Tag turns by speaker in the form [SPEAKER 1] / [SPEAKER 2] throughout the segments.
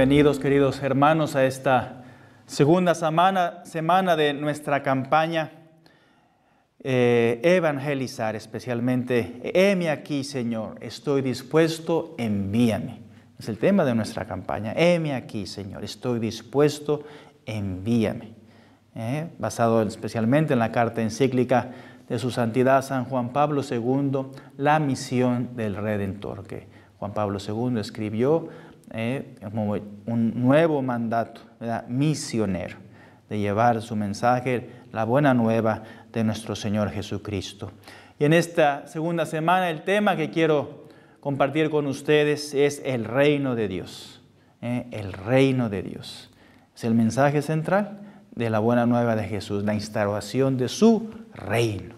[SPEAKER 1] Bienvenidos queridos hermanos a esta segunda semana, semana de nuestra campaña eh, evangelizar especialmente. Heme aquí Señor, estoy dispuesto, envíame. Es el tema de nuestra campaña. Heme aquí Señor, estoy dispuesto, envíame. Eh, basado especialmente en la carta encíclica de su santidad San Juan Pablo II, la misión del Redentor, que Juan Pablo II escribió eh, un nuevo mandato ¿verdad? misionero de llevar su mensaje, la buena nueva de nuestro Señor Jesucristo. Y en esta segunda semana el tema que quiero compartir con ustedes es el reino de Dios. Eh, el reino de Dios. Es el mensaje central de la buena nueva de Jesús, la instauración de su reino.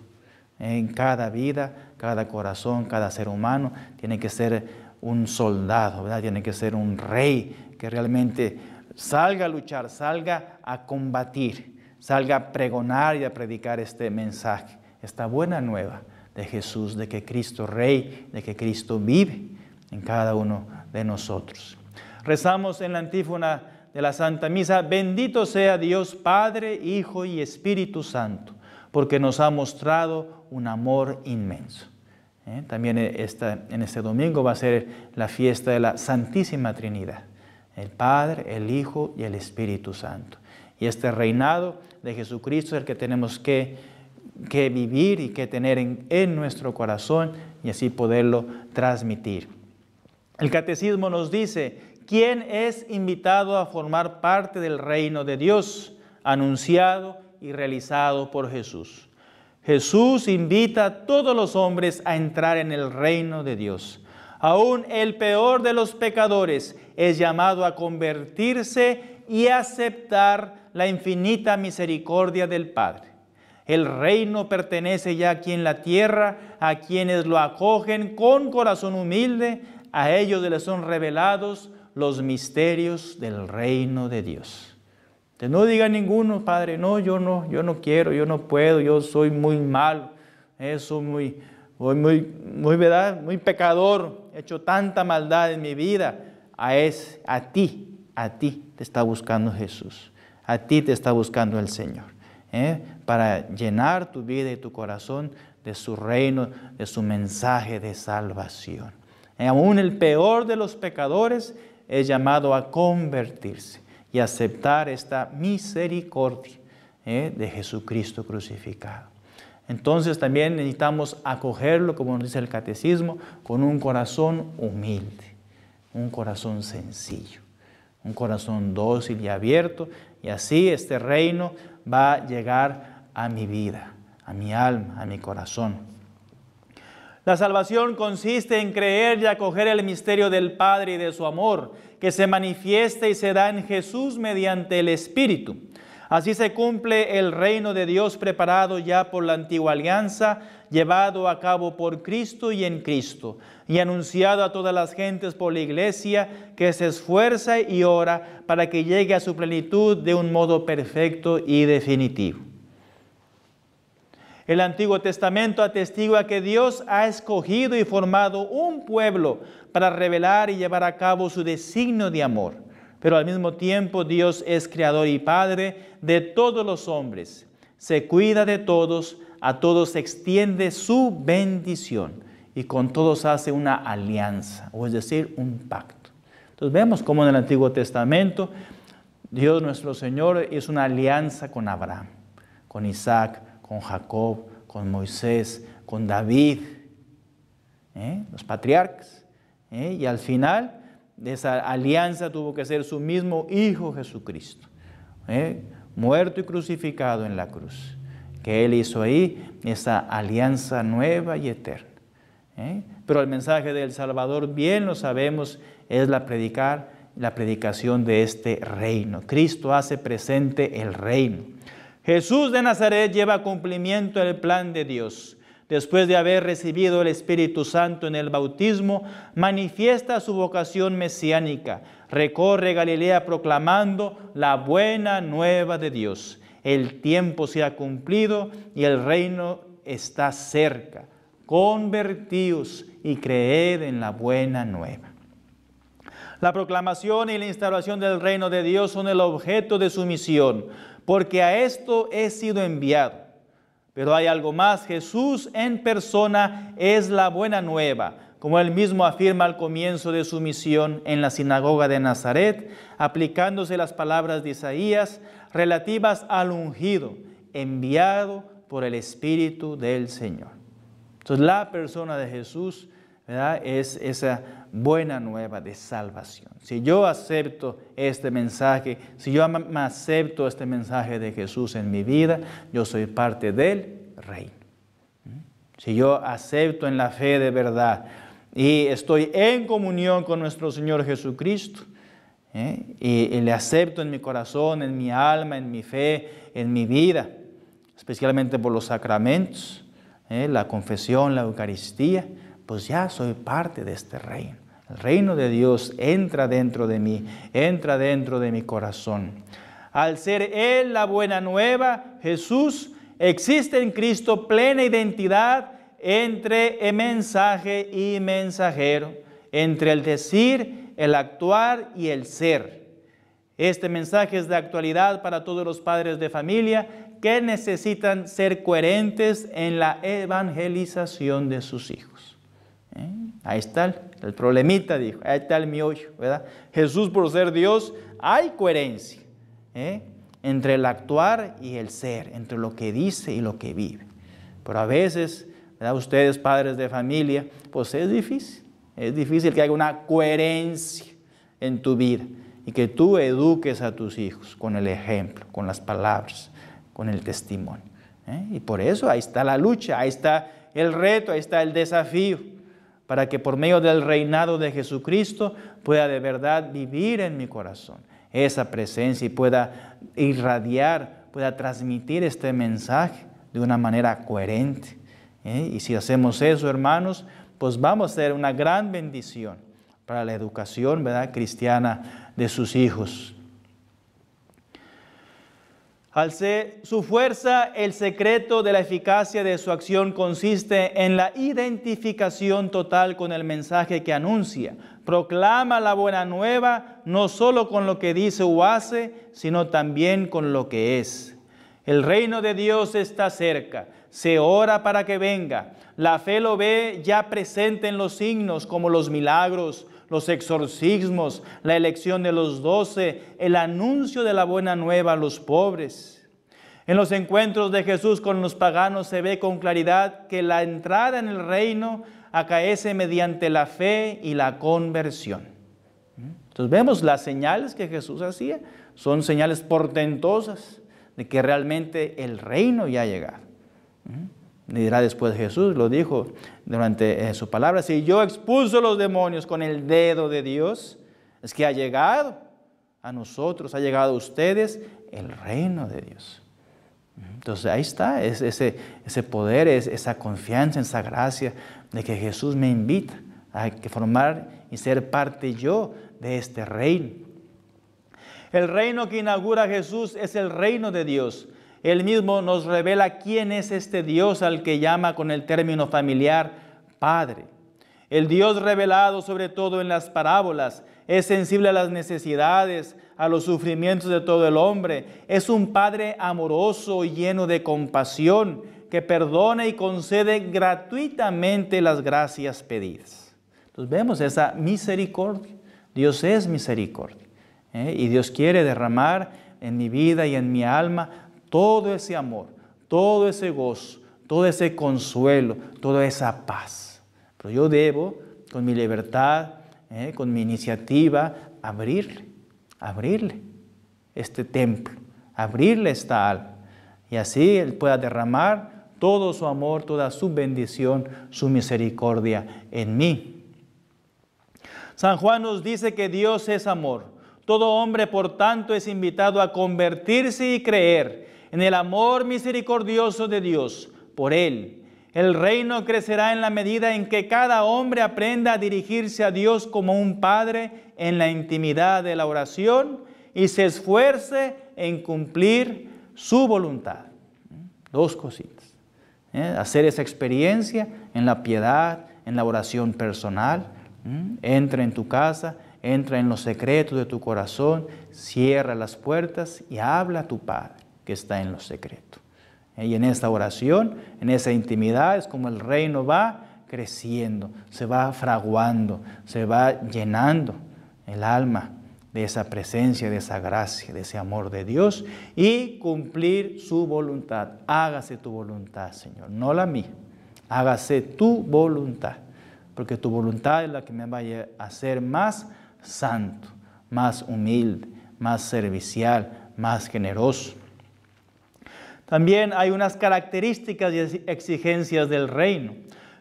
[SPEAKER 1] Eh, en cada vida, cada corazón, cada ser humano tiene que ser un soldado, ¿verdad? Tiene que ser un rey que realmente salga a luchar, salga a combatir, salga a pregonar y a predicar este mensaje, esta buena nueva de Jesús, de que Cristo Rey, de que Cristo vive en cada uno de nosotros. Rezamos en la antífona de la Santa Misa, bendito sea Dios Padre, Hijo y Espíritu Santo, porque nos ha mostrado un amor inmenso. ¿eh? también en este domingo va a ser la fiesta de la Santísima Trinidad, el Padre, el Hijo y el Espíritu Santo. Y este reinado de Jesucristo es el que tenemos que, vivir y que tener en, en nuestro corazón y así poderlo transmitir. El catecismo nos dice, ¿quién es invitado a formar parte del reino de Dios anunciado y realizado por Jesús? Jesús invita a todos los hombres a entrar en el reino de Dios. Aún el peor de los pecadores es llamado a convertirse y aceptar la infinita misericordia del Padre. El reino pertenece ya aquí en la tierra a quienes lo acogen con corazón humilde, a ellos les son revelados los misterios del reino de Dios no diga ninguno, Padre, no, yo no, yo no quiero, yo no puedo, yo soy muy malo, eso muy, muy, muy, ¿verdad? muy pecador, he hecho tanta maldad en mi vida. A, es, a ti, a ti te está buscando Jesús, a ti te está buscando el Señor, ¿eh? para llenar tu vida y tu corazón de su reino, de su mensaje de salvación. aún el peor de los pecadores es llamado a convertirse y aceptar esta misericordia ¿eh? de Jesucristo crucificado. Entonces también necesitamos acogerlo, como nos dice el catecismo, con un corazón humilde, un corazón sencillo, un corazón dócil y abierto, y así este reino va a llegar a mi vida, a mi alma, a mi corazón. La salvación consiste en creer y acoger el misterio del Padre y de su amor, que se manifiesta y se da en Jesús mediante el Espíritu. Así se cumple el reino de Dios preparado ya por la antigua alianza, llevado a cabo por Cristo y en Cristo, y anunciado a todas las gentes por la iglesia que se esfuerza y ora para que llegue a su plenitud de un modo perfecto y definitivo. El Antiguo Testamento atestigua que Dios ha escogido y formado un pueblo para revelar y llevar a cabo su designio de amor. Pero al mismo tiempo Dios es creador y padre de todos los hombres. Se cuida de todos, a todos extiende su bendición y con todos hace una alianza, o es decir, un pacto. Entonces vemos cómo en el Antiguo Testamento Dios nuestro Señor es una alianza con Abraham, con Isaac, con Jacob, con Moisés, con David, ¿eh? los patriarcas. ¿eh? Y al final esa alianza tuvo que ser su mismo Hijo Jesucristo, ¿eh? muerto y crucificado en la cruz, que Él hizo ahí esa alianza nueva y eterna. Pero el mensaje del Salvador, bien lo sabemos, es la predicar la predicación de este reino. Cristo hace presente el reino. Jesús de Nazaret lleva a cumplimiento el plan de Dios. Después de haber recibido el Espíritu Santo en el bautismo, manifiesta su vocación mesiánica. Recorre Galilea proclamando la buena nueva de Dios. El tiempo se ha cumplido y el reino está cerca. Convertíos y creed en la buena nueva. La proclamación y la instalación del reino de Dios son el objeto de su misión porque a esto he sido enviado. Pero hay algo más, Jesús en persona es la buena nueva, como él mismo afirma al comienzo de su misión en la sinagoga de Nazaret, aplicándose las palabras de Isaías relativas al ungido, enviado por el Espíritu del Señor. Entonces la persona de Jesús es esa buena nueva de salvación. Si yo acepto este mensaje, si yo acepto este mensaje de Jesús en mi vida, yo soy parte del reino. Si yo acepto en la fe de verdad y estoy en comunión con nuestro Señor Jesucristo, ¿eh? y, le acepto en mi corazón, en mi alma, en mi fe, en mi vida, especialmente por los sacramentos, ¿eh? la confesión, la Eucaristía, pues ya soy parte de este reino. El reino de Dios entra dentro de mí, entra dentro de mi corazón. Al ser Él la buena nueva, Jesús, existe en Cristo plena identidad entre el mensaje y mensajero, entre el decir, el actuar y el ser. Este mensaje es de actualidad para todos los padres de familia que necesitan ser coherentes en la evangelización de sus hijos. ¿Eh? Ahí está el, problemita, dijo. Ahí está el miollo, ¿verdad? Jesús, por ser Dios, hay coherencia ¿eh? entre el actuar y el ser, entre lo que dice y lo que vive. Pero a veces, ¿verdad? ustedes, padres de familia, pues es difícil. Es difícil que haya una coherencia en tu vida y que tú eduques a tus hijos con el ejemplo, con las palabras, con el testimonio. ¿eh? Y por eso ahí está la lucha, ahí está el reto, ahí está el desafío para que por medio del reinado de Jesucristo pueda de verdad vivir en mi corazón esa presencia y pueda irradiar, pueda transmitir este mensaje de una manera coherente. ¿eh? Y si hacemos eso, hermanos, pues vamos a ser una gran bendición para la educación ¿verdad? cristiana de sus hijos. Al ser su fuerza, el secreto de la eficacia de su acción consiste en la identificación total con el mensaje que anuncia. Proclama la buena nueva no solo con lo que dice o hace, sino también con lo que es. El reino de Dios está cerca, se ora para que venga. La fe lo ve ya presente en los signos como los milagros, los exorcismos, la elección de los doce, el anuncio de la buena nueva a los pobres. En los encuentros de Jesús con los paganos se ve con claridad que la entrada en el reino acaece mediante la fe y la conversión. Entonces vemos las señales que Jesús hacía, son señales portentosas de que realmente el reino ya ha llegado dirá después Jesús, lo dijo durante eh, su palabra, si yo expulso los demonios con el dedo de Dios, es que ha llegado a nosotros, ha llegado a ustedes el reino de Dios. Entonces ahí está es, ese, poder, es, esa confianza, esa gracia de que Jesús me invita a que formar y ser parte yo de este reino. El reino que inaugura Jesús es el reino de Dios. Él mismo nos revela quién es este Dios al que llama con el término familiar Padre. El Dios revelado sobre todo en las parábolas es sensible a las necesidades, a los sufrimientos de todo el hombre. Es un Padre amoroso y lleno de compasión que perdona y concede gratuitamente las gracias pedidas. Entonces vemos esa misericordia. Dios es misericordia. ¿eh? Y Dios quiere derramar en mi vida y en mi alma todo ese amor, todo ese gozo, todo ese consuelo, toda esa paz. Pero yo debo, con mi libertad, eh, con mi iniciativa, abrirle, abrirle este templo, abrirle esta alma. Y así Él pueda derramar todo su amor, toda su bendición, su misericordia en mí. San Juan nos dice que Dios es amor. Todo hombre, por tanto, es invitado a convertirse y creer en el amor misericordioso de Dios por él. El reino crecerá en la medida en que cada hombre aprenda a dirigirse a Dios como un padre en la intimidad de la oración y se esfuerce en cumplir su voluntad. Dos cositas. ¿eh? Hacer esa experiencia en la piedad, en la oración personal. Entra en tu casa, entra en los secretos de tu corazón, cierra las puertas y habla a tu Padre que está en lo secreto. ¿Eh? Y en esta oración, en esa intimidad, es como el reino va creciendo, se va fraguando, se va llenando el alma de esa presencia, de esa gracia, de ese amor de Dios y cumplir su voluntad. Hágase tu voluntad, Señor, no la mía. Hágase tu voluntad, porque tu voluntad es la que me vaya a hacer más santo, más humilde, más servicial, más generoso también hay unas características y exigencias del reino.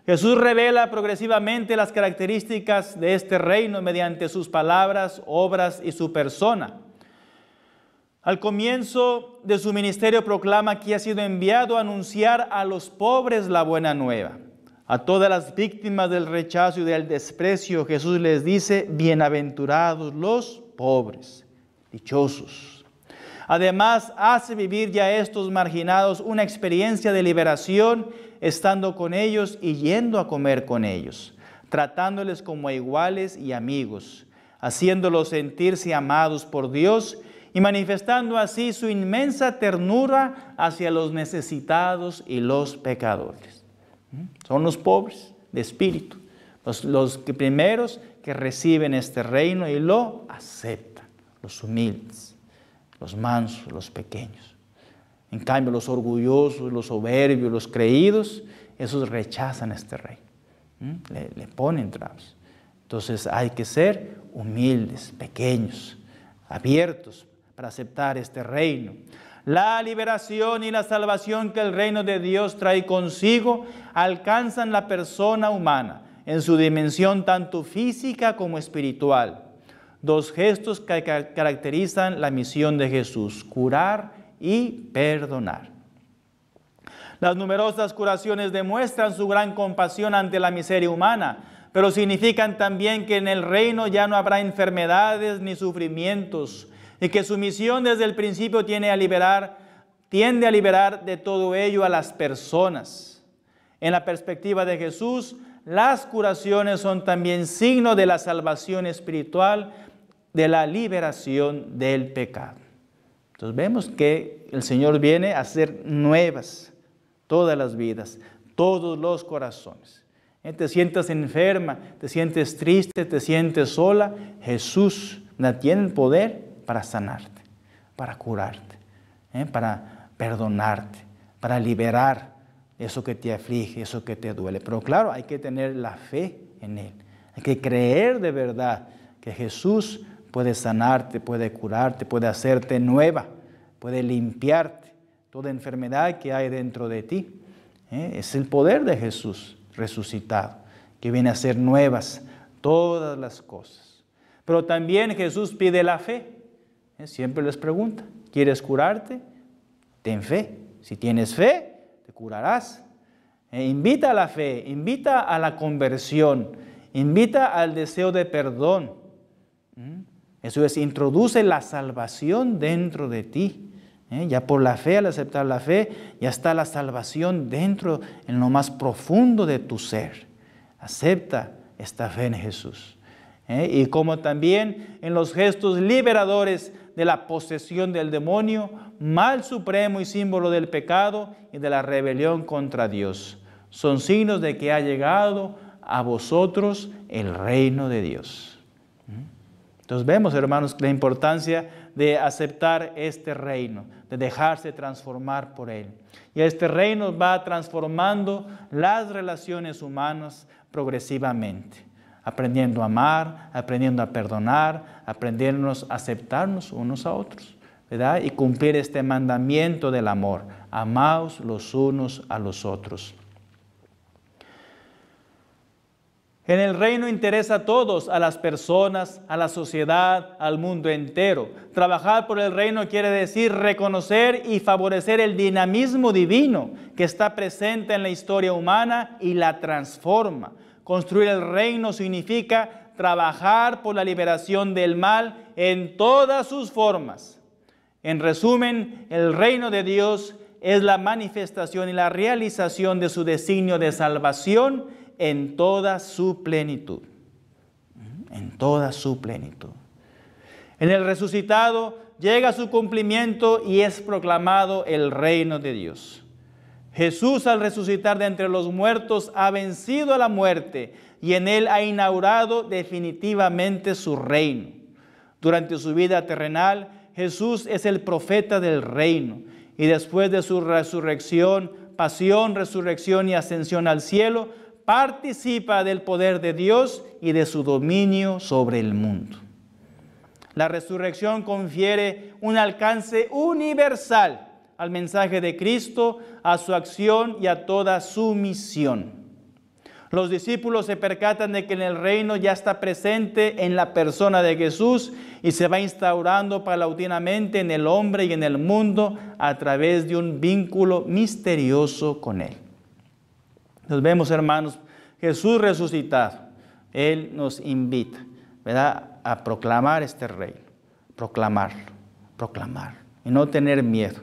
[SPEAKER 1] Jesús revela progresivamente las características de este reino mediante sus palabras, obras y su persona. Al comienzo de su ministerio proclama que ha sido enviado a anunciar a los pobres la buena nueva. A todas las víctimas del rechazo y del desprecio, Jesús les dice, bienaventurados los pobres, dichosos, Además, hace vivir ya estos marginados una experiencia de liberación, estando con ellos y yendo a comer con ellos, tratándoles como iguales y amigos, haciéndolos sentirse amados por Dios y manifestando así su inmensa ternura hacia los necesitados y los pecadores. ¿Mm? Son los pobres de espíritu, los, los primeros que reciben este reino y lo aceptan, los humildes los mansos, los pequeños. En cambio, los orgullosos, los soberbios, los creídos, esos rechazan este rey. Le, le, ponen trabas. Entonces hay que ser humildes, pequeños, abiertos para aceptar este reino. La liberación y la salvación que el reino de Dios trae consigo alcanzan la persona humana en su dimensión tanto física como espiritual dos gestos que caracterizan la misión de Jesús, curar y perdonar. Las numerosas curaciones demuestran su gran compasión ante la miseria humana, pero significan también que en el reino ya no habrá enfermedades ni sufrimientos, y que su misión desde el principio tiene a liberar, tiende a liberar de todo ello a las personas. En la perspectiva de Jesús, las curaciones son también signo de la salvación espiritual de la liberación del pecado. Entonces vemos que el Señor viene a hacer nuevas todas las vidas, todos los corazones. Te sientes enferma, te sientes triste, te sientes sola, Jesús tiene el poder para sanarte, para curarte, ¿eh? para perdonarte, para liberar eso que te aflige, eso que te duele. Pero claro, hay que tener la fe en Él, hay que creer de verdad que Jesús puede sanarte, puede curarte, puede hacerte nueva, puede limpiarte toda enfermedad que hay dentro de ti. ¿eh? Es el poder de Jesús resucitado, que viene a hacer nuevas todas las cosas. Pero también Jesús pide la fe. ¿eh? Siempre les pregunta, ¿quieres curarte? Ten fe. Si tienes fe, te curarás. ¿eh? invita a la fe, invita a la conversión, invita al deseo de perdón. Eso es, introduce la salvación dentro de ti. ¿eh? Ya por la fe, al aceptar la fe, ya está la salvación dentro, en lo más profundo de tu ser. Acepta esta fe en Jesús. ¿eh? Y como también en los gestos liberadores de la posesión del demonio, mal supremo y símbolo del pecado y de la rebelión contra Dios. Son signos de que ha llegado a vosotros el reino de Dios. Entonces vemos, hermanos, la importancia de aceptar este reino, de dejarse transformar por él. Y este reino va transformando las relaciones humanas progresivamente, aprendiendo a amar, aprendiendo a perdonar, aprendiéndonos a aceptarnos unos a otros, ¿verdad? Y cumplir este mandamiento del amor, amaos los unos a los otros. En el reino interesa a todos, a las personas, a la sociedad, al mundo entero. Trabajar por el reino quiere decir reconocer y favorecer el dinamismo divino que está presente en la historia humana y la transforma. Construir el reino significa trabajar por la liberación del mal en todas sus formas. En resumen, el reino de Dios es la manifestación y la realización de su designio de salvación en toda su plenitud. En toda su plenitud. En el resucitado llega su cumplimiento y es proclamado el reino de Dios. Jesús al resucitar de entre los muertos ha vencido a la muerte y en él ha inaugurado definitivamente su reino. Durante su vida terrenal, Jesús es el profeta del reino y después de su resurrección, pasión, resurrección y ascensión al cielo, participa del poder de Dios y de su dominio sobre el mundo. La resurrección confiere un alcance universal al mensaje de Cristo, a su acción y a toda su misión. Los discípulos se percatan de que en el reino ya está presente en la persona de Jesús y se va instaurando paulatinamente en el hombre y en el mundo a través de un vínculo misterioso con Él. Nos vemos, hermanos. Jesús resucitado, Él nos invita, ¿verdad? A proclamar este reino, proclamarlo, proclamar, y no tener miedo,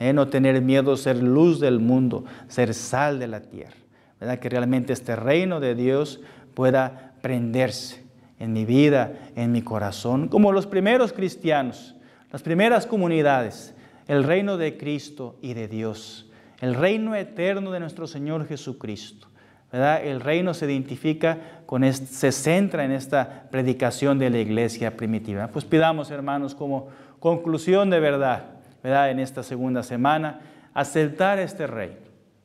[SPEAKER 1] ¿eh? no tener miedo, ser luz del mundo, ser sal de la tierra, ¿verdad? Que realmente este reino de Dios pueda prenderse en mi vida, en mi corazón, como los primeros cristianos, las primeras comunidades, el reino de Cristo y de Dios el reino eterno de nuestro Señor Jesucristo. ¿verdad? El reino se identifica con, se centra en esta predicación de la iglesia primitiva. Pues pidamos, hermanos, como conclusión de verdad, ¿verdad? En esta segunda semana, aceptar este reino,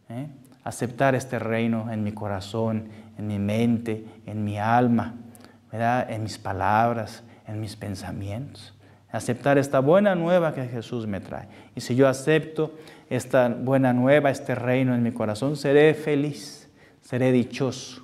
[SPEAKER 1] ¿eh? aceptar este reino en mi corazón, en mi mente, en mi alma, ¿verdad? En mis palabras, en mis pensamientos aceptar esta buena nueva que Jesús me trae. Y si yo acepto esta buena nueva, este reino en mi corazón, seré feliz, seré dichoso,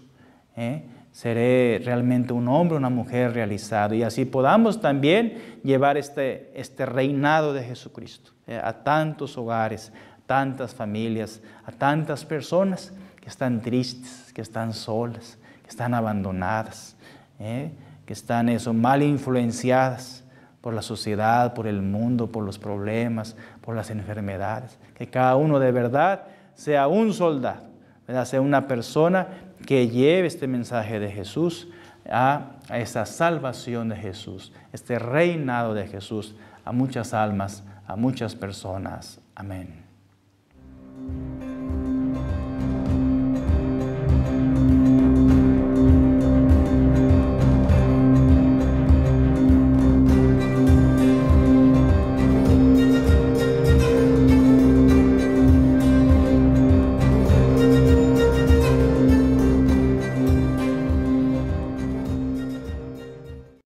[SPEAKER 1] ¿eh? seré realmente un hombre, una mujer realizado. Y así podamos también llevar este, este reinado de Jesucristo ¿eh? a tantos hogares, a tantas familias, a tantas personas que están tristes, que están solas, que están abandonadas, ¿eh? que están eso, mal influenciadas por la sociedad, por el mundo, por los problemas, por las enfermedades. Que cada uno de verdad sea un soldado, sea una persona que lleve este mensaje de Jesús a, esa salvación de Jesús, este reinado de Jesús a muchas almas, a muchas personas. Amén.